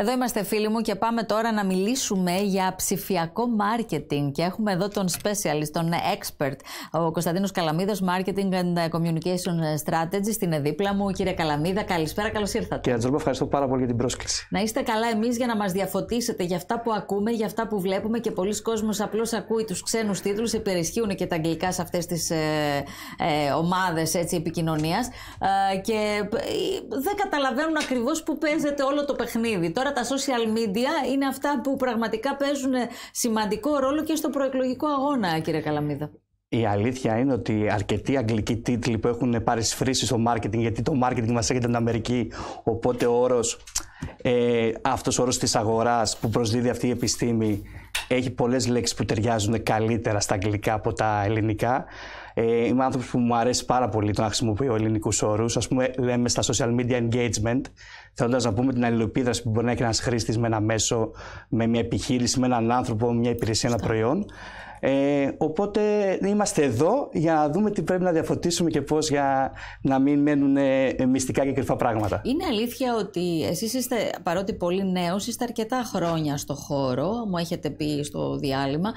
Εδώ είμαστε φίλοι μου και πάμε τώρα να μιλήσουμε για ψηφιακό marketing και έχουμε εδώ τον specialist, τον expert, ο Κωνσταντίνος Καλαμίδος, Marketing and Communication Strategy, στην δίπλα μου. Κύριε Καλαμίδα, καλησπέρα, καλώς ήρθατε. Κύριε Τζορμπο, ευχαριστώ πάρα πολύ για την πρόσκληση. Να είστε καλά εμείς για να μας διαφωτίσετε για αυτά που ακούμε, για αυτά που βλέπουμε και πολλοί κόσμος απλώς ακούει τους ξένους τίτλους, υπερισχύουν και τα αγγλικά σε αυτές τις ε, ε, ομάδες έτσι, ε, και ε, δεν καταλαβαίνουν ακριβώς που παίζεται όλο το παιχνίδι τα social media είναι αυτά που πραγματικά παίζουν σημαντικό ρόλο και στο προεκλογικό αγώνα, κύριε Καλαμίδα. Η αλήθεια είναι ότι αρκετοί αγγλικοί τίτλοι που έχουν πάρει σφρήσει στο marketing γιατί το marketing μας έρχεται από την Αμερική, οπότε ο όρος, ε, αυτός ο όρος της αγοράς που προσδίδει αυτή η επιστήμη, έχει πολλές λέξεις που ταιριάζουν καλύτερα στα αγγλικά από τα ελληνικά. Ε, είμαι άνθρωπος που μου αρέσει πάρα πολύ το να χρησιμοποιώ ελληνικούς όρους. Ας πούμε, λέμε στα social media engagement, θέλοντας να πούμε την αλληλοπίδραση που μπορεί να έχει ένας χρήστης με ένα μέσο, με μια επιχείρηση, με έναν άνθρωπο, μια υπηρεσία, ένα προϊόν. Ε, οπότε είμαστε εδώ για να δούμε τι πρέπει να διαφωτίσουμε και πώς για να μην μένουν ε, μυστικά και κρυφά πράγματα. Είναι αλήθεια ότι εσείς είστε, παρότι πολύ νέος, είστε αρκετά χρόνια στο χώρο, μου έχετε πει στο διάλειμμα,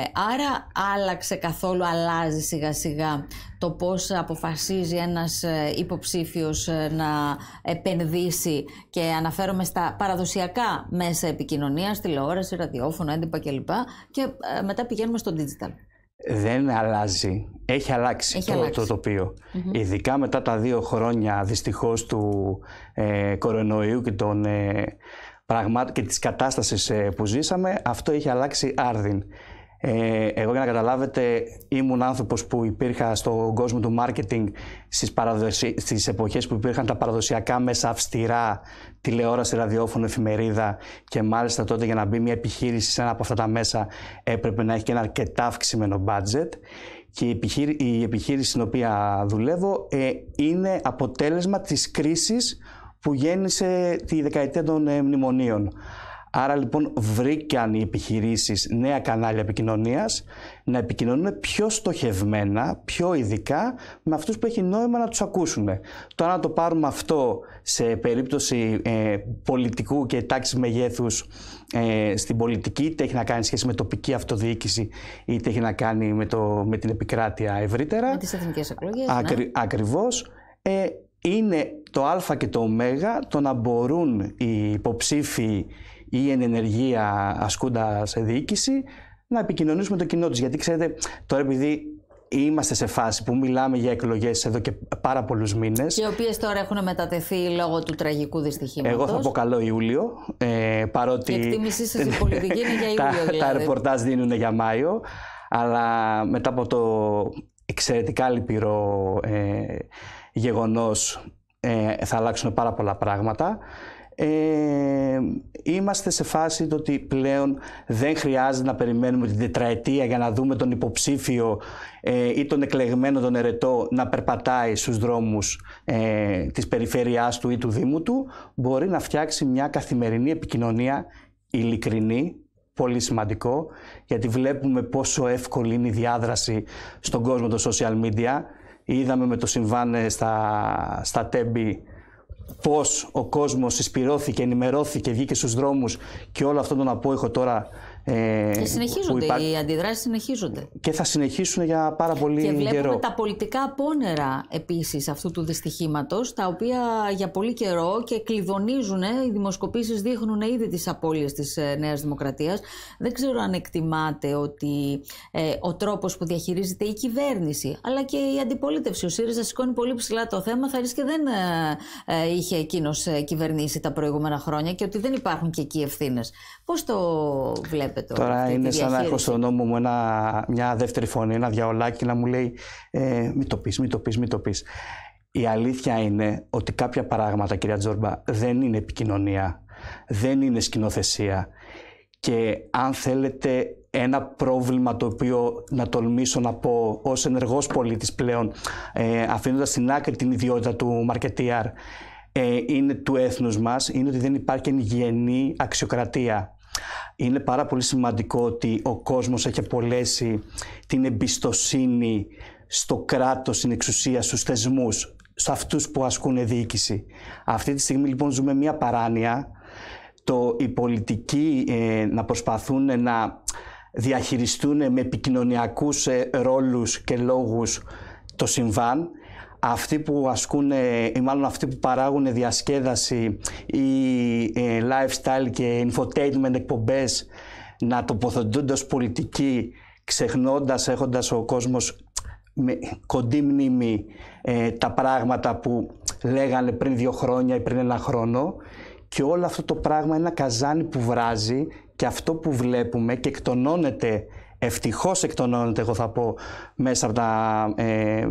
ε, άρα άλλαξε καθόλου, αλλάζει σιγά σιγά το πώς αποφασίζει ένας ε, υποψήφιος ε, να επενδύσει και αναφέρομαι στα παραδοσιακά μέσα επικοινωνίας, τηλεόραση, ραδιόφωνο, έντυπα κλπ. Και ε, μετά πηγαίνουμε στο digital. Δεν αλλάζει. Έχει αλλάξει το, τοπιο Ειδικά μετά τα δύο χρόνια δυστυχώς του κορονοϊού και των... Ε, και της κατάστασης που ζήσαμε, αυτό έχει αλλάξει άρδιν. Ε, εγώ για να καταλάβετε ήμουν άνθρωπος που υπήρχα στον κόσμο του marketing στις, παραδοσι... εποχές που υπήρχαν τα παραδοσιακά μέσα αυστηρά, τηλεόραση, ραδιόφωνο, εφημερίδα και μάλιστα τότε για να μπει μια επιχείρηση σε ένα από αυτά τα μέσα έπρεπε να έχει και ένα αρκετά αυξημένο budget και η, επιχείρηση στην οποία δουλεύω ε, είναι αποτέλεσμα της κρίσης που γέννησε τη δεκαετία των ε, μνημονίων. Άρα λοιπόν βρήκαν οι επιχειρήσεις νέα κανάλια επικοινωνίας να επικοινωνούν πιο στοχευμένα, πιο ειδικά με αυτούς που έχει νόημα να τους ακούσουν. Τώρα να το πάρουμε αυτό σε περίπτωση ε, πολιτικού και τάξης μεγέθους ε, στην πολιτική, είτε έχει να κάνει σχέση με τοπική αυτοδιοίκηση, είτε έχει να κάνει με, το, με την επικράτεια ευρύτερα. Με τις εθνικές εκλογές. Ναι. Ακρι, Ακριβώς. Ε, είναι το α και το ω το να μπορούν οι υποψήφοι ή εν ενεργεία ασκούντα σε διοίκηση, να επικοινωνήσουμε το κοινό τους. Γιατί ξέρετε, τώρα επειδή είμαστε σε φάση που μιλάμε για εκλογές εδώ και πάρα πολλούς μήνες. Οι οποίες τώρα έχουν μετατεθεί λόγω του τραγικού δυστυχήματος. Εγώ θα αποκαλώ Ιούλιο. Ε, παρότι. Η εκτίμησή σας πολιτική είναι για Ιούλιο. τα δηλαδή. ρεπορτάζ δίνουν για Μάιο. Αλλά μετά από το εξαιρετικά λυπηρό ε, γεγονός ε, θα αλλάξουν πάρα πολλά πράγματα. Ε, είμαστε σε φάση το ότι πλέον δεν χρειάζεται να περιμένουμε την τετραετία για να δούμε τον υποψήφιο ε, ή τον εκλεγμένο τον ερετό να περπατάει στους δρόμους ε, της περιφέρειάς του ή του Δήμου του. Μπορεί να φτιάξει μια καθημερινή επικοινωνία ειλικρινή, πολύ σημαντικό, γιατί βλέπουμε πόσο εύκολη είναι η διάδραση στον κόσμο των social media. Είδαμε με το συμβάν ε, στα, στα τέμπη πώς ο κόσμος συσπηρώθηκε, ενημερώθηκε, βγήκε στους δρόμους και όλο αυτόν τον απόϊχο τώρα ε, και συνεχίζονται, οι αντιδράσεις συνεχίζονται. Και θα συνεχίσουν για πάρα πολύ καιρό. Και βλέπουμε τα πολιτικά πόνερα επίσης αυτού του δυστυχήματος, τα οποία για πολύ καιρό και κλειδονίζουν, ε, οι δημοσκοπήσεις δείχνουν ήδη τις απώλειες της ε, Νέας Δημοκρατίας. Δεν ξέρω αν εκτιμάτε ότι ε, ο τρόπος που διαχειρίζεται η κυβέρνηση, αλλά και η αντιπολίτευση, ο ΣΥΡΙΖΑ σηκώνει πολύ ψηλά το θέμα, θα και δεν είχε εκείνος κυβερνήσει τα προηγούμενα χρόνια και ότι δεν υπάρχουν και εκεί ευθύνες. Πώς το βλέπετε τώρα. είναι σαν να έχω στον νόμο μου μια δεύτερη φωνή, ένα διαολάκι να μου λέει ε, μη το πεις, μη το πεις, μη το πεις. Η αλήθεια είναι ότι κάποια πράγματα, κυρία Τζόρμπα, δεν είναι επικοινωνία, δεν είναι σκηνοθεσία. Και αν θέλετε ένα πρόβλημα το οποίο να τολμήσω να πω ως ενεργός πολίτης πλέον, ε, αφήνοντας στην άκρη την ιδιότητα του μαρκετιάρ, είναι του έθνους μας, είναι ότι δεν υπάρχει εν αξιοκρατία. Είναι πάρα πολύ σημαντικό ότι ο κόσμος έχει απολέσει την εμπιστοσύνη στο κράτος, στην εξουσία, στους θεσμούς, σε αυτούς που ασκούν διοίκηση. Αυτή τη στιγμή λοιπόν ζούμε μια παράνοια, το οι πολιτικοί ε, να προσπαθούν να διαχειριστούν με επικοινωνιακούς ε, ρόλους και λόγους το συμβάν, αυτοί που ασκούν, ε, ή μάλλον αυτοί που παράγουν διασκέδαση ή lifestyle και infotainment εκπομπές να τοποθετούνται ως πολιτική ξεχνώντας, έχοντας ο κόσμος με κοντή μνήμη ε, τα πράγματα που λέγανε πριν δύο χρόνια ή πριν ένα χρόνο και όλο αυτό το πράγμα είναι ένα καζάνι που βράζει και αυτό που βλέπουμε και εκτονώνεται ευτυχώς εκτονώνεται εγώ θα πω μέσα από τα ε,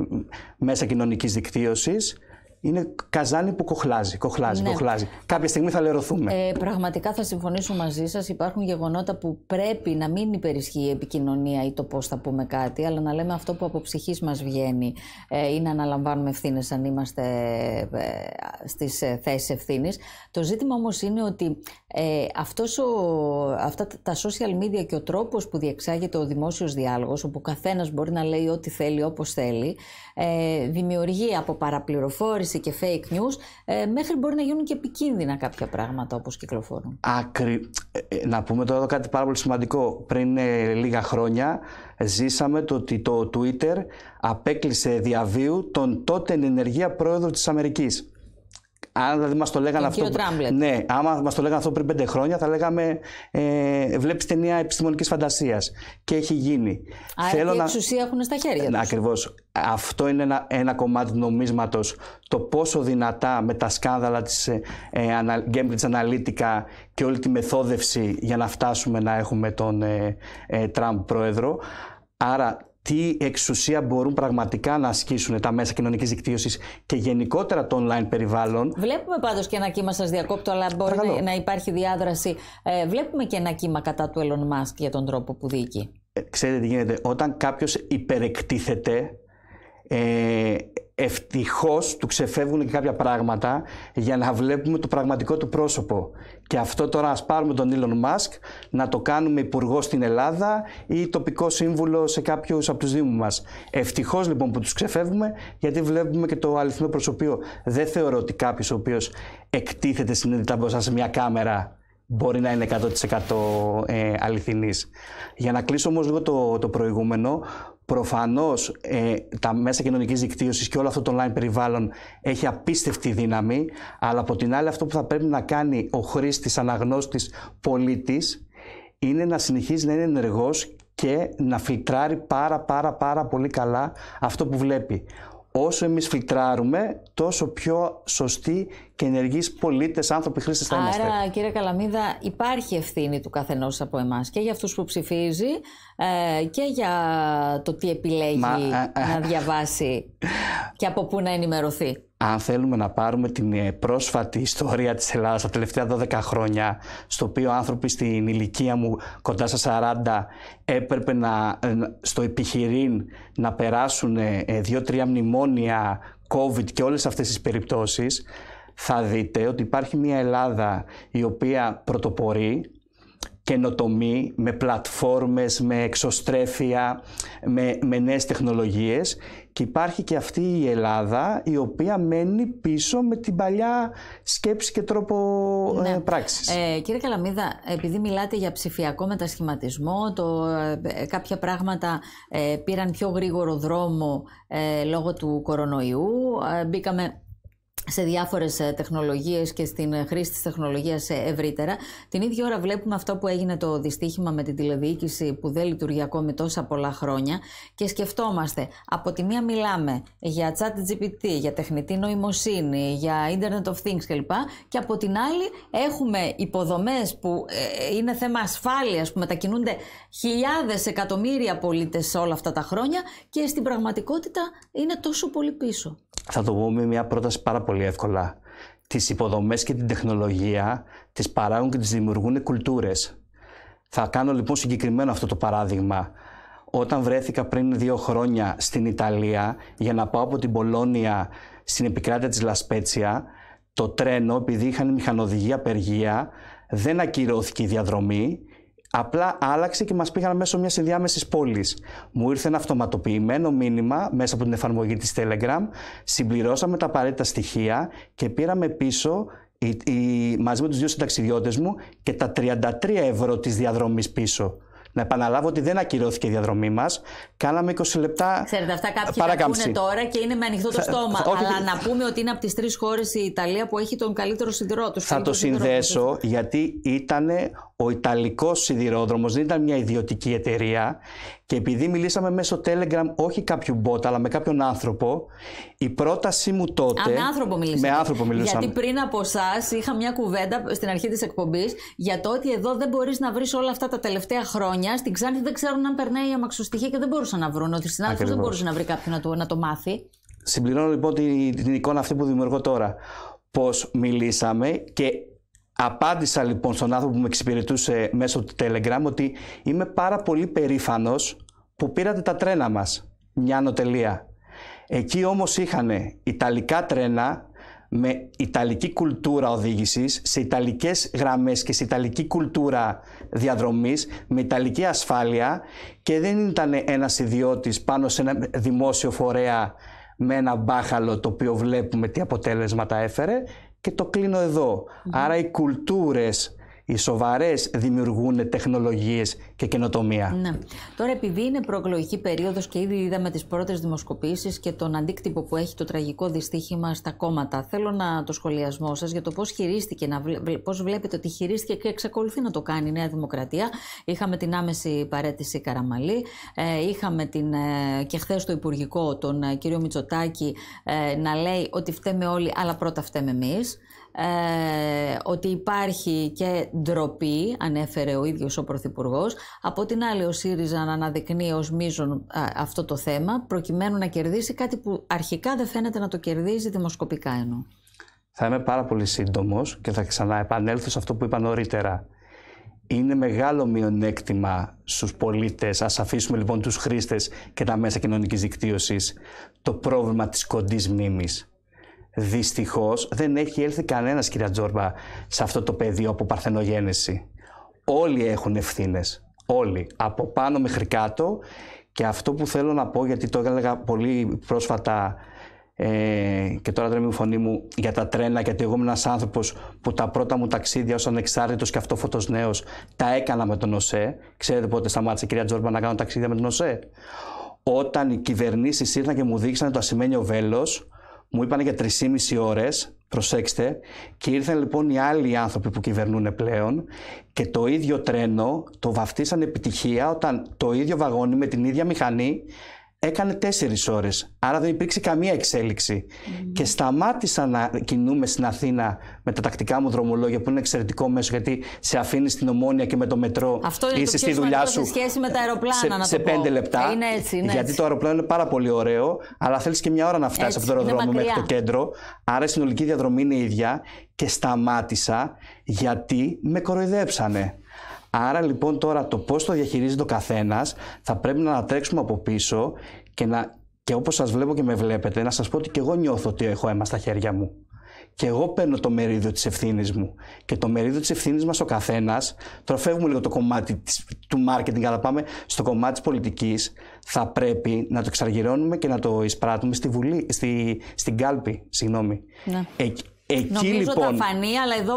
μέσα κοινωνικής δικτύωσης είναι καζάνι που κοχλάζει, κοχλάζει, ναι. κοχλάζει. Κάποια στιγμή θα λερωθούμε. Ε, πραγματικά θα συμφωνήσω μαζί σας. Υπάρχουν γεγονότα που πρέπει να μην υπερισχύει η επικοινωνία ή το πώς θα πούμε κάτι, αλλά να λέμε αυτό που από ψυχής μας βγαίνει ε, ή να αναλαμβάνουμε ευθύνες αν είμαστε ε, στις ε, θέσεις ευθύνης. Το ζήτημα όμως είναι ότι ε, αυτά τα social media και ο τρόπος που διεξάγεται ο δημόσιος διάλογος, όπου καθένας μπορεί να λέει ό,τι θέλει, όπως θέλει, ε, δημιουργεί από παραπληροφόρηση και fake news, ε, μέχρι μπορεί να γίνουν και επικίνδυνα κάποια πράγματα όπως κυκλοφορούν. Άκρη. Ε, ε, να πούμε τώρα κάτι πάρα πολύ σημαντικό. Πριν λίγα χρόνια ζήσαμε το ότι το Twitter απέκλεισε διαβίου τον τότε ενεργεία πρόεδρο της Αμερικής. Αν δηλαδή μας το λέγανε αυτό. Ναι, άμα μας το λέγανε αυτό πριν πέντε χρόνια, θα λέγαμε ε, Βλέπεις ταινία επιστημονικής φαντασίας. Και έχει γίνει. Άρα Θέλω και εξουσία έχουν στα χέρια ε, ναι, τους. Ακριβώς. Αυτό είναι ένα, ένα κομμάτι νομίσματος. Το πόσο δυνατά με τα σκάνδαλα της ε, ε Cambridge Analytica και όλη τη μεθόδευση για να φτάσουμε να έχουμε τον ε, ε Τραμπ πρόεδρο. Άρα τι εξουσία μπορούν πραγματικά να ασκήσουν τα μέσα κοινωνικής δικτύωσης και γενικότερα το online περιβάλλον. Βλέπουμε πάντως και ένα κύμα, σας διακόπτω, αλλά μπορεί να υπάρχει διάδραση. Ε, βλέπουμε και ένα κύμα κατά του Elon Musk για τον τρόπο που διοικεί. Ε, ξέρετε τι γίνεται, όταν κάποιος υπερεκτίθεται ε, ευτυχώς του ξεφεύγουν και κάποια πράγματα για να βλέπουμε το πραγματικό του πρόσωπο. Και αυτό τώρα ας πάρουμε τον Elon Musk να το κάνουμε υπουργό στην Ελλάδα ή τοπικό σύμβουλο σε κάποιους από τους Δήμους μας. Ευτυχώς λοιπόν που τους ξεφεύγουμε γιατί βλέπουμε και το αληθινό προσωπείο. Δεν θεωρώ ότι κάποιος ο οποίος εκτίθεται συνειδητά μπροστά σε μια κάμερα μπορεί να είναι 100% ε, αληθινής. Για να κλείσω όμως λίγο το, το προηγούμενο, Προφανώς ε, τα μέσα κοινωνικής δικτύωσης και όλο αυτό το online περιβάλλον έχει απίστευτη δύναμη, αλλά από την άλλη, αυτό που θα πρέπει να κάνει ο χρήστης, αναγνώστης, πολίτης, είναι να συνεχίζει να είναι ενεργός και να φιλτράρει πάρα πάρα πάρα πολύ καλά αυτό που βλέπει. Όσο εμείς φιλτράρουμε, τόσο πιο σωστοί και ενεργείς πολίτες, άνθρωποι, χρήστες θα είμαστε. Άρα, κύριε Καλαμίδα, υπάρχει ευθύνη του καθενός από εμάς και για αυτούς που ψηφίζει ε, και για το τι επιλέγει ε, ε, να διαβάσει και από πού να ενημερωθεί. Αν θέλουμε να πάρουμε την ε, πρόσφατη ιστορία της Ελλάδας τα τελευταία 12 χρόνια, στο οποίο άνθρωποι στην ηλικία μου κοντά στα 40 έπρεπε να, στο επιχειρήν να περάσουν 2-3 μνημόνια COVID και όλες αυτές τις περιπτώσεις, θα δείτε ότι υπάρχει μια Ελλάδα η οποία πρωτοπορεί με πλατφόρμες, με εξωστρέφεια, με, με νέες τεχνολογίες και υπάρχει και αυτή η Ελλάδα η οποία μένει πίσω με την παλιά σκέψη και τρόπο ε, ναι. πράξης. Ε, κύριε Καλαμίδα, επειδή μιλάτε για ψηφιακό μετασχηματισμό, το, ε, κάποια πράγματα πήραν πιο γρήγορο δρόμο λόγω του κορονοϊού, μπήκαμε σε διάφορες ε, τεχνολογίες και στην ε, χρήση της τεχνολογίας ε, ευρύτερα. Την ίδια ώρα βλέπουμε αυτό που έγινε το δυστύχημα με την τηλεδιοίκηση που δεν λειτουργεί ακόμη τόσα πολλά χρόνια και σκεφτόμαστε, από τη μία μιλάμε για chat GPT, για τεχνητή νοημοσύνη, για Internet of Things κλπ. Και από την άλλη έχουμε υποδομές που είναι θέμα ασφάλειας, που μετακινούνται χιλιάδες εκατομμύρια πολίτες όλα αυτά τα χρόνια και στην πραγματικότητα είναι τόσο πολύ πίσω. Θα το μια πρόταση πάρα πολύ εύκολα. Τις υποδομές και την τεχνολογία τις παράγουν και τις δημιουργούν κουλτούρες. Θα κάνω λοιπόν συγκεκριμένο αυτό το παράδειγμα. Όταν βρέθηκα πριν δύο χρόνια στην Ιταλία για να πάω από την Πολώνια στην επικράτεια της Λασπέτσια, το τρένο, επειδή είχαν μηχανοδηγία απεργία, δεν ακυρώθηκε η διαδρομή Απλά άλλαξε και μας πήγαν μέσω μιας ενδιάμεσης πόλης. Μου ήρθε ένα αυτοματοποιημένο μήνυμα μέσα από την εφαρμογή της Telegram. Συμπληρώσαμε τα απαραίτητα στοιχεία και πήραμε πίσω η, μαζί με τους δύο συνταξιδιώτες μου και τα 33 ευρώ της διαδρομής πίσω. Να επαναλάβω ότι δεν ακυρώθηκε η διαδρομή μας. Κάναμε 20 λεπτά. Ξέρετε, αυτά κάποιοι παράκαμψη. τα τώρα και είναι με ανοιχτό το στόμα. Αλλά να πούμε ότι είναι από τις τρεις χώρες η Ιταλία που έχει τον καλύτερο σιδηρό τους. Θα το συνδέσω, γιατί ήταν ο Ιταλικός σιδηρόδρομος δεν ήταν μια ιδιωτική εταιρεία και επειδή μιλήσαμε μέσω Telegram όχι κάποιου bot αλλά με κάποιον άνθρωπο, η πρότασή μου τότε... Α, με άνθρωπο μιλήσαμε. Με άνθρωπο μιλήσαμε. Γιατί πριν από εσάς είχα μια κουβέντα στην αρχή της εκπομπής για το ότι εδώ δεν μπορείς να βρεις όλα αυτά τα τελευταία χρόνια. Στην Ξάνθη δεν ξέρουν αν περνάει η αμαξοστοιχεία και δεν μπορούσαν να βρουν. Ότι στην άνθρωπο. δεν μπορούσε να βρει κάποιον να το, να το μάθει. Συμπληρώνω λοιπόν την, την εικόνα αυτή που δημιουργώ τώρα. Πώς μιλήσαμε και Απάντησα λοιπόν στον άνθρωπο που με εξυπηρετούσε μέσω του Telegram ότι είμαι πάρα πολύ περήφανος που πήρατε τα τρένα μας, μια νοτελεία. Εκεί όμως είχαν ιταλικά τρένα με ιταλική κουλτούρα οδήγησης, σε ιταλικές γραμμές και σε ιταλική κουλτούρα διαδρομής, με ιταλική ασφάλεια και δεν ήταν ένας ιδιώτης πάνω σε ένα δημόσιο φορέα με ένα μπάχαλο το οποίο βλέπουμε τι αποτέλεσματα έφερε και το κλείνω Άρα οι κουλτούρες οι σοβαρές δημιουργούν τεχνολογίες και καινοτομία. Ναι. Τώρα, επειδή είναι προεκλογική περίοδος και ήδη είδαμε τις πρώτες δημοσκοπήσεις και τον αντίκτυπο που έχει το τραγικό δυστύχημα στα κόμματα, θέλω να το σχολιασμό σας για το πώς χειρίστηκε, πώς βλέπετε ότι χειρίστηκε και εξακολουθεί να το κάνει η Νέα Δημοκρατία. Είχαμε την άμεση παρέτηση Καραμαλή, ε, είχαμε την, ε, και χθες το Υπουργικό, τον ε, κύριο Μητσοτάκη, να λέει ότι φταίμε όλοι, αλλά πρώτα φταίμε εμείς ε, ότι υπάρχει και ντροπή, ανέφερε ο ίδιος ο Πρωθυπουργός. Από την άλλη ο ΣΥΡΙΖΑ να αναδεικνύει ως μείζον αυτό το θέμα προκειμένου να κερδίσει κάτι που αρχικά δεν φαίνεται να το κερδίζει δημοσκοπικά ενώ. Θα είμαι πάρα πολύ σύντομος και θα ξαναεπανέλθω σε αυτό που είπα νωρίτερα. Είναι μεγάλο μειονέκτημα στους πολίτες, ας αφήσουμε λοιπόν τους χρήστες και τα μέσα κοινωνικής δικτύωσης, το πρόβλημα της κοντής μνήμης. Δυστυχώς δεν έχει έλθει κανένας κυρία Τζόρμπα σε αυτό το πεδίο από παρθενογέννηση. Όλοι έχουν ευθύνες. Όλοι. Από πάνω μέχρι κάτω. Και αυτό που θέλω να πω, γιατί το έλεγα πολύ πρόσφατα ε, και τώρα τρέμει η φωνή μου για τα τρένα, γιατί εγώ είμαι ένας άνθρωπος που τα πρώτα μου ταξίδια ως ανεξάρτητος και αυτόφωτος νέος τα έκανα με τον ΟΣΕ. Ξέρετε πότε σταμάτησε η κυρία Τζόρμπα να κάνω ταξίδια με τον ΟΣΕ. Όταν οι κυβερνήσεις ήρθαν και μου δείξαν το ασημένιο βέλος, μου είπαν για 3,5 ώρες, προσέξτε, και ήρθαν λοιπόν οι άλλοι άνθρωποι που κυβερνούν πλέον και το ίδιο τρένο το βαφτίσαν επιτυχία όταν το ίδιο βαγόνι με την ίδια μηχανή έκανε τέσσερις ώρες, άρα δεν υπήρξε καμία εξέλιξη. Και σταμάτησα να κινούμε στην Αθήνα με τα τακτικά μου δρομολόγια, που είναι εξαιρετικό μέσο, γιατί σε αφήνεις στην ομόνια και με το μετρό Αυτό είναι είσαι στη δουλειά σου. Σε σχέση με τα αεροπλάνα, σε, το σε πέντε λεπτά. Ε, είναι έτσι, είναι γιατί το αεροπλάνο είναι πάρα πολύ ωραίο, αλλά θέλεις και μια ώρα να φτάσεις από το αεροδρόμιο μέχρι το κέντρο. Άρα η συνολική διαδρομή είναι η ίδια. Και σταμάτησα γιατί με κοροϊδέψανε. Άρα λοιπόν τώρα το πώς το διαχειρίζεται ο καθένας θα πρέπει να ανατρέξουμε από πίσω και, να, και όπως σας βλέπω και με βλέπετε να σας πω ότι και εγώ νιώθω ότι έχω αίμα στα χέρια μου. Και εγώ παίρνω το μερίδιο της ευθύνης μου. Και το μερίδιο της ευθύνης μας ο καθένας, τώρα λίγο το κομμάτι του marketing, αλλά πάμε στο κομμάτι της πολιτικής θα πρέπει να το εξαργυρώνουμε και να το εισπράττουμε στη Βουλή, στη, στην κάλπη. Συγγνώμη. Ναι. Εκεί, Νομίζω λοιπόν... τα φανεί, αλλά εδώ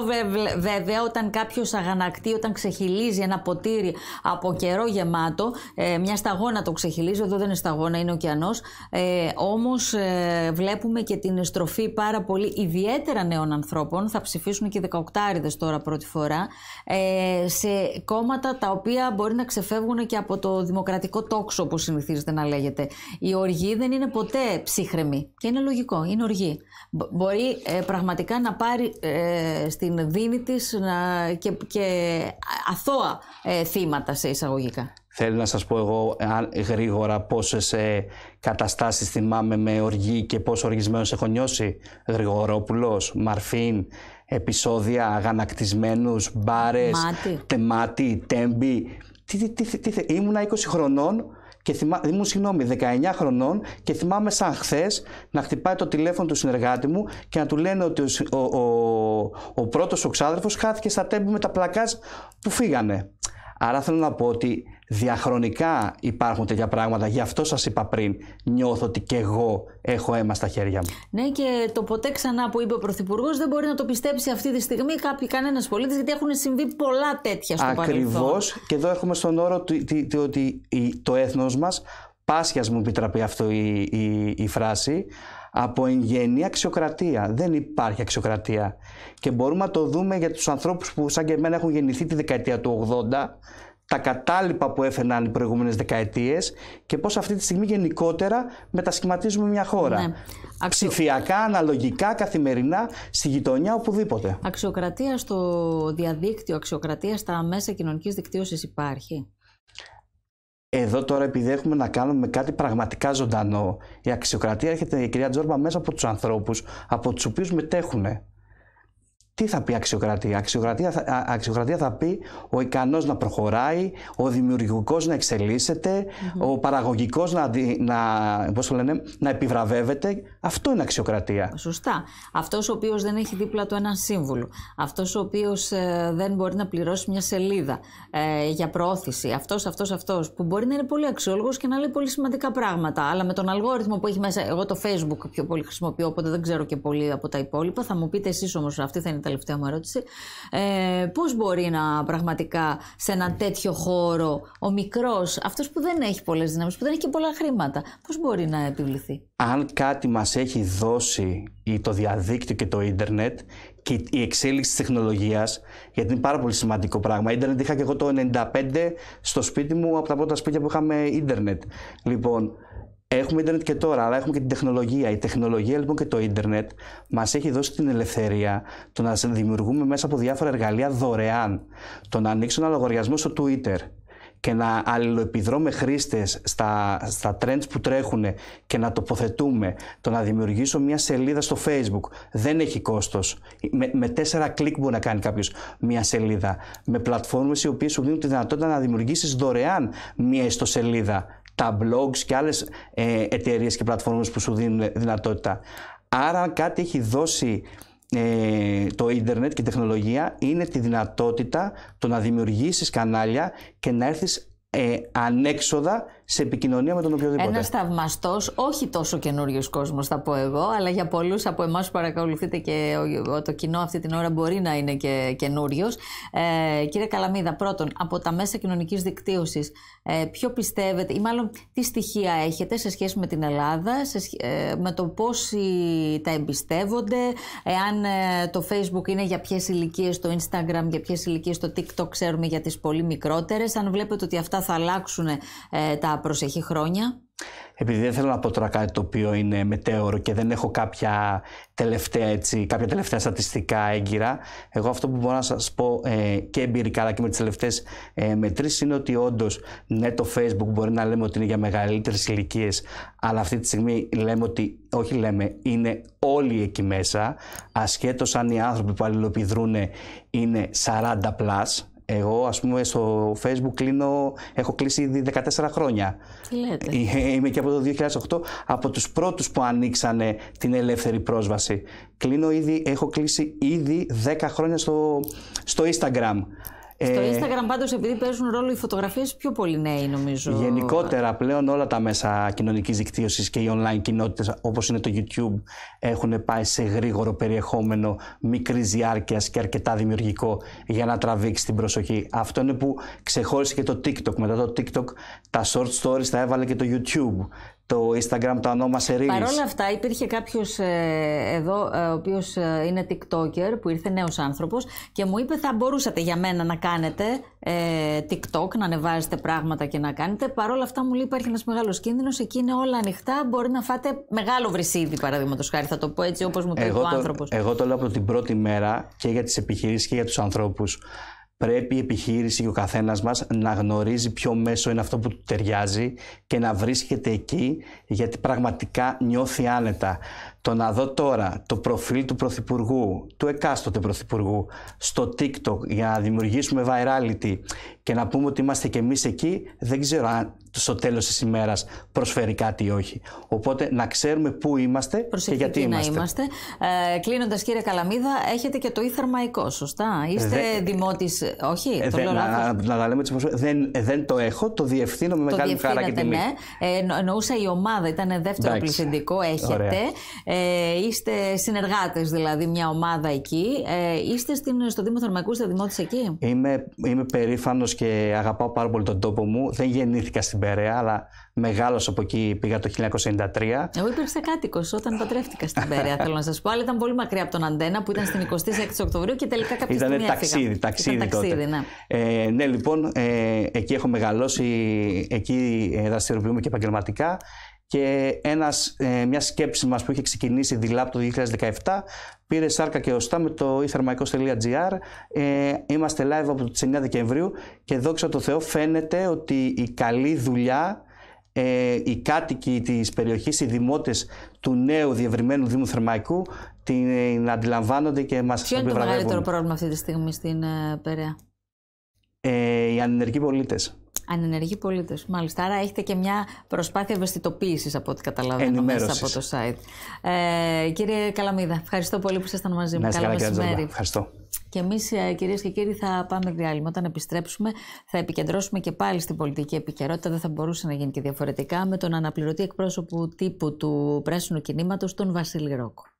βέβαια όταν κάποιος αγανακτεί, όταν ξεχυλίζει ένα ποτήρι από καιρό γεμάτο, ε, μια σταγόνα το ξεχυλίζει, εδώ δεν είναι σταγόνα, είναι ωκεανός, ε, όμως ε, βλέπουμε και την στροφή πάρα πολύ ιδιαίτερα νέων ανθρώπων, θα ψηφίσουν και 18 άριδες τώρα πρώτη φορά, ε, σε κόμματα τα οποία μπορεί να ξεφεύγουν και από το δημοκρατικό τόξο όπως συνηθίζεται να λέγεται. Η οργή δεν είναι ποτέ ψύχρεμη και είναι λογικό, είναι οργή. Μπορεί ε, πραγματικά να πάρει ε, στην δίνη της και, και αθώα ε, θύματα σε εισαγωγικά. Θέλω να σας πω εγώ γρήγορα πόσες ε, καταστάσεις θυμάμαι με οργή και πόσο οργισμένος έχω νιώσει. Γρηγορόπουλος, Μαρφίν, επεισόδια αγανακτισμένους, μπάρες, τεμάτι, τέμπι. Τι, τι, ήμουνα 20 χρονών και θυμά... Ε, συγγνώμη 19 χρονών και θυμάμαι σαν χθες να χτυπάει το τηλέφωνο του συνεργάτη μου και να του λένε ότι ο, ο, ο, πρώτος ο ξάδερφος χάθηκε στα τέμπη με τα πλακάζ που φύγανε. Άρα θέλω να πω ότι διαχρονικά υπάρχουν τέτοια πράγματα. Γι' αυτό σας είπα πριν, νιώθω ότι και εγώ έχω αίμα στα χέρια μου. Ναι και το ποτέ ξανά που είπε ο Πρωθυπουργός δεν μπορεί να το πιστέψει αυτή τη στιγμή κάποιοι κανένας πολίτης γιατί έχουν συμβεί πολλά τέτοια στο παρελθόν. Ακριβώς και εδώ έχουμε στον όρο ότι το έθνος μας, πάσχιας μου επιτραπεί αυτό η, η φράση, από εγγενή αξιοκρατία. Δεν υπάρχει αξιοκρατία. Και μπορούμε να το δούμε για τους ανθρώπους που σαν και εμένα έχουν γεννηθεί τη δεκαετία του 80, τα κατάλοιπα που έφερναν οι προηγούμενες δεκαετίες και πώς αυτή τη στιγμή γενικότερα μετασχηματίζουμε μια χώρα. Ναι. Ψηφιακά, αναλογικά, καθημερινά, στη γειτονιά, οπουδήποτε. Αξιοκρατία στο διαδίκτυο, αξιοκρατία στα μέσα κοινωνικής δικτύωσης υπάρχει. Εδώ τώρα επειδή έχουμε να κάνουμε κάτι πραγματικά ζωντανό, η αξιοκρατία έρχεται η κυρία Τζόρμπα μέσα από τους ανθρώπους, από τους οποίους μετέχουν τι θα πει αξιοκρατία. Αξιοκρατία, αξιοκρατία θα πει ο ικανός να προχωράει, ο δημιουργικός να εξελισσεται ο παραγωγικός να, να, πώς το λένε, να επιβραβεύεται. Αυτό είναι αξιοκρατία. Σωστά. Αυτός ο οποίος δεν έχει δίπλα του έναν σύμβουλο, αυτός ο οποίος ε, δεν μπορεί να πληρώσει μια σελίδα ε, για προώθηση, αυτός, αυτός, αυτός, που μπορεί να είναι πολύ αξιόλογος και να λέει πολύ σημαντικά πράγματα, αλλά με τον αλγόριθμο που έχει μέσα, εγώ το facebook πιο πολύ χρησιμοποιώ, οπότε δεν ξέρω και πολύ από τα υπόλοιπα, θα μου πείτε εσείς όμως αυτή θα είναι τελευταία μου ερώτηση. Ε, πώς μπορεί να πραγματικά σε ένα τέτοιο χώρο ο μικρός, αυτός που δεν έχει πολλές δυνάμεις, που δεν έχει και πολλά χρήματα, πώς μπορεί να επιβληθεί. Αν κάτι μας έχει δώσει το διαδίκτυο και το ίντερνετ και η εξέλιξη της τεχνολογίας, γιατί είναι πάρα πολύ σημαντικό πράγμα. Ίντερνετ είχα και εγώ το 95 στο σπίτι μου από τα πρώτα σπίτια που είχαμε ίντερνετ. Λοιπόν, Έχουμε ίντερνετ και τώρα, αλλά έχουμε και την τεχνολογία. Η τεχνολογία λοιπόν και το ίντερνετ μας έχει δώσει την ελευθερία το να δημιουργούμε μέσα από διάφορα εργαλεία δωρεάν. Το να ανοίξω ένα λογαριασμό στο Twitter και να αλληλοεπιδρώ με χρήστες στα, στα trends που τρέχουν και να τοποθετούμε, το να δημιουργήσω μια σελίδα στο Facebook δεν έχει κόστος. Με, με τέσσερα κλικ μπορεί να κάνει κάποιος μια σελίδα. Με πλατφόρμες οι οποίες σου δίνουν τη δυνατότητα να δημιουργήσεις δωρεάν μια ιστοσελίδα τα blogs και άλλες ε, εταιρείες και πλατφόρμες που σου δίνουν δυνατότητα. Άρα αν κάτι έχει δώσει ε, το ίντερνετ και η τεχνολογία είναι τη δυνατότητα το να δημιουργήσεις κανάλια και να έρθεις ε, ανέξοδα σε επικοινωνία με τον οποιοδήποτε. Ένας θαυμαστός, όχι τόσο καινούριος κόσμος, θα πω εγώ, αλλά για πολλούς από εμάς που παρακολουθείτε και το κοινό αυτή την ώρα μπορεί να είναι και καινούριος. Ε, κύριε Καλαμίδα, πρώτον, από τα μέσα κοινωνικής δικτύωσης, ε, ποιο πιστεύετε, ή μάλλον τι στοιχεία έχετε σε σχέση με την Ελλάδα, σε, ε, με το πόσοι τα εμπιστεύονται, εάν ε, το Facebook είναι για ποιες ηλικίες, το Instagram για ποιες ηλικίες, το TikTok ξέρουμε για τις πολύ μικρότερες, αν βλέπετε ότι αυτά θα αλλάξουν ε, τα προσεχή χρόνια. Επειδή δεν θέλω να πω τώρα κάτι το οποίο είναι μετέωρο και δεν έχω κάποια τελευταία, έτσι, κάποια τελευταία στατιστικά έγκυρα, εγώ αυτό που μπορώ να σας πω ε, και εμπειρικά αλλά και με τις τελευταίες ε, μετρήσεις είναι ότι όντως ναι το Facebook μπορεί να λέμε ότι είναι για μεγαλύτερες ηλικίες, αλλά αυτή τη στιγμή λέμε ότι, όχι λέμε, είναι όλοι εκεί μέσα, ασχέτως αν οι άνθρωποι που αλληλοπιδρούν είναι 40+, εγώ, ας πούμε, στο Facebook κλείνω, έχω κλείσει ήδη 14 χρόνια. Λέτε. Ε, είμαι και από το 2008, από τους πρώτους που ανοίξανε την ελεύθερη πρόσβαση. Κλείνω ήδη, έχω κλείσει ήδη 10 χρόνια στο, στο Instagram. Στο ε, Instagram πάντως επειδή παίζουν ρόλο οι φωτογραφίες πιο πολύ νέοι νομίζω. Γενικότερα πλέον όλα τα μέσα κοινωνικής δικτύωσης και οι online κοινότητες, όπως είναι το YouTube έχουν πάει σε γρήγορο περιεχόμενο μικρής διάρκειας και αρκετά δημιουργικό για να τραβήξει την προσοχή. Αυτό είναι που ξεχώρισε και το TikTok. Μετά το TikTok τα short stories τα έβαλε και το YouTube το Instagram το ονόμασε Reels. Παρ' όλα αυτά υπήρχε κάποιος ε, εδώ ε, ο οποίος ε, είναι TikToker που ήρθε νέος άνθρωπος και μου είπε θα μπορούσατε για μένα να κάνετε TikTok, να ανεβάζετε πράγματα και να κάνετε. Παρ' όλα αυτά μου λέει υπάρχει ένας μεγάλος κίνδυνος, εκεί είναι όλα ανοιχτά, μπορεί να φάτε μεγάλο βρυσίδι παραδείγματος χάρη, θα το πω έτσι όπως μου το είπε ο άνθρωπος. Εγώ το λέω από την πρώτη μέρα και για τις επιχειρήσεις και για τους ανθρώπους πρέπει η επιχείρηση και ο καθένας μας να γνωρίζει ποιο μέσο είναι αυτό που του ταιριάζει και να βρίσκεται εκεί γιατί πραγματικά νιώθει άνετα. Το να δω τώρα το προφίλ του Πρωθυπουργού, του εκάστοτε Πρωθυπουργού, στο TikTok για να δημιουργήσουμε virality και να πούμε ότι είμαστε και εμείς εκεί, δεν ξέρω αν στο τέλος της ημέρας προσφέρει κάτι ή όχι. Οπότε να ξέρουμε πού είμαστε και γιατί είμαστε. Να είμαστε. Ε, Κλείνοντας, κύριε Καλαμίδα, έχετε και το ήθαρμαϊκό, σωστά. Είστε Δε... δημότης. Ε, όχι, ε, το λέω να, να, να, λέμε έτσι. Δεν, ε, δεν το έχω, το διευθύνω με μεγάλη χαρά και τιμή. Ναι. Ε, εννοούσα η ομάδα, ήταν δεύτερο Εντάξει. πληθυντικό, έχετε. Ε, είστε συνεργάτες, δηλαδή μια ομάδα εκεί. Ε, είστε στην, στο Δήμο Θερμαϊκού, είστε δημότης εκεί. Είμαι, είμαι περήφανος και αγαπάω πάρα πολύ τον τόπο μου. Δεν γεννήθηκα στην Μπερέα, αλλά μεγάλος από εκεί πήγα το 1993. Εγώ ήμουν κάτοικος όταν παντρεύτηκα στην Μπερέα, θέλω να σας πω. Αλλά ήταν πολύ μακριά από τον Αντένα που ήταν στην 26 Οκτωβρίου και τελικά κάποια Ήτανε Ήταν ταξίδι, ταξίδι, ταξίδι τότε. Ναι. Ε, ναι, λοιπόν, ε, εκεί έχω μεγαλώσει, εκεί ε, δραστηριοποιούμε και επαγγελματικά και ένας, ε, μια σκέψη μας που είχε ξεκινήσει δειλά από το 2017 πήρε σάρκα και οστά με το ithramαϊκός.gr ε, Είμαστε live από τις 9 Δεκεμβρίου και δόξα τω Θεώ φαίνεται ότι η καλή δουλειά ε, οι κάτοικοι της περιοχής, οι δημότες του νέου διευρυμένου Δήμου Θερμαϊκού την ε, αντιλαμβάνονται και μας Ποιο είναι το μεγαλύτερο πρόβλημα αυτή τη στιγμή στην ε, Περαία? Ε, οι ανενεργοί πολίτες. Ανενεργοί πολίτε. Μάλιστα. Άρα έχετε και μια προσπάθεια ευαισθητοποίησης από ό,τι καταλαβαίνω μέσα από το site. Ε, κύριε Καλαμίδα, ευχαριστώ πολύ που ήσασταν μαζί μου. Καλό μεσημέρι. Ευχαριστώ. Και εμείς, ε, κυρίες και κύριοι, θα πάμε διάλειμμα. Όταν επιστρέψουμε, θα επικεντρώσουμε και πάλι στην πολιτική επικαιρότητα. Δεν θα μπορούσε να γίνει και διαφορετικά με τον αναπληρωτή εκπρόσωπο τύπου του Πράσινου Κινήματος, τον Βασίλη Ρόκο.